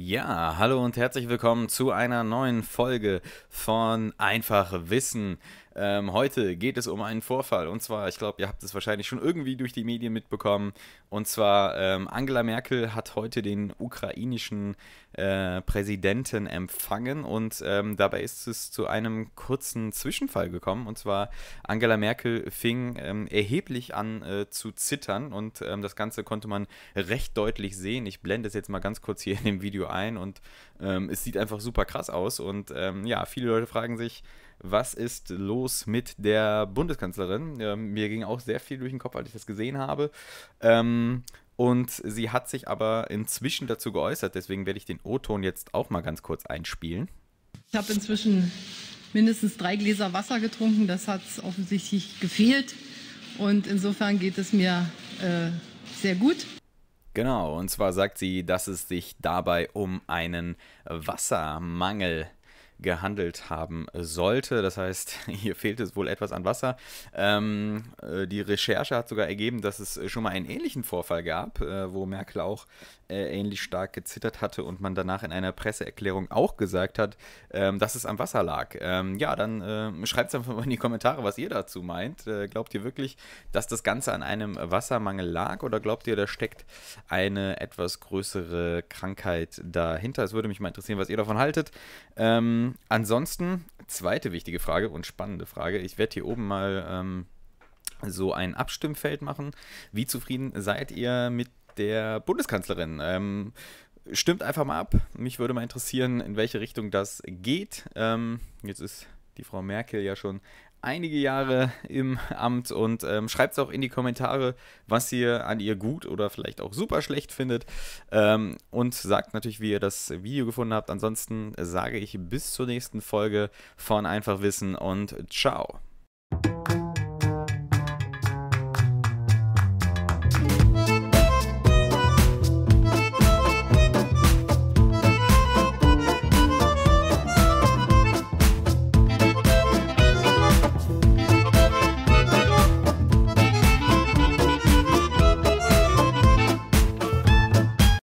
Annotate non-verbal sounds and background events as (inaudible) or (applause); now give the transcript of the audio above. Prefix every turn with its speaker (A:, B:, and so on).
A: Ja, hallo und herzlich willkommen zu einer neuen Folge von Einfach Wissen. Ähm, heute geht es um einen Vorfall. Und zwar, ich glaube, ihr habt es wahrscheinlich schon irgendwie durch die Medien mitbekommen. Und zwar, ähm, Angela Merkel hat heute den ukrainischen äh, Präsidenten empfangen. Und ähm, dabei ist es zu einem kurzen Zwischenfall gekommen. Und zwar, Angela Merkel fing ähm, erheblich an äh, zu zittern. Und ähm, das Ganze konnte man recht deutlich sehen. Ich blende es jetzt mal ganz kurz hier in dem Video ein. Und ähm, es sieht einfach super krass aus. Und ja, viele Leute fragen sich, was ist los mit der Bundeskanzlerin? Ähm, mir ging auch sehr viel durch den Kopf, als ich das gesehen habe. Ähm, und sie hat sich aber inzwischen dazu geäußert, deswegen werde ich den O-Ton jetzt auch mal ganz kurz einspielen.
B: Ich habe inzwischen mindestens drei Gläser Wasser getrunken, das hat offensichtlich gefehlt. Und insofern geht es mir äh, sehr gut.
A: Genau, und zwar sagt sie, dass es sich dabei um einen Wassermangel handelt gehandelt haben sollte. Das heißt, (laughs) hier fehlt es wohl etwas an Wasser. Ähm, äh, die Recherche hat sogar ergeben, dass es schon mal einen ähnlichen Vorfall gab, äh, wo Merkel auch äh, ähnlich stark gezittert hatte und man danach in einer Presseerklärung auch gesagt hat, ähm, dass es am Wasser lag. Ähm, ja, dann äh, schreibt es einfach mal in die Kommentare, was ihr dazu meint. Äh, glaubt ihr wirklich, dass das Ganze an einem Wassermangel lag oder glaubt ihr, da steckt eine etwas größere Krankheit dahinter? Es würde mich mal interessieren, was ihr davon haltet. Ähm, ähm, ansonsten, zweite wichtige Frage und spannende Frage. Ich werde hier oben mal ähm, so ein Abstimmfeld machen. Wie zufrieden seid ihr mit der Bundeskanzlerin? Ähm, stimmt einfach mal ab. Mich würde mal interessieren, in welche Richtung das geht. Ähm, jetzt ist die Frau Merkel ja schon einige Jahre im Amt und ähm, schreibt es auch in die Kommentare, was ihr an ihr gut oder vielleicht auch super schlecht findet. Ähm, und sagt natürlich, wie ihr das Video gefunden habt. Ansonsten sage ich bis zur nächsten Folge von Einfach Wissen und ciao.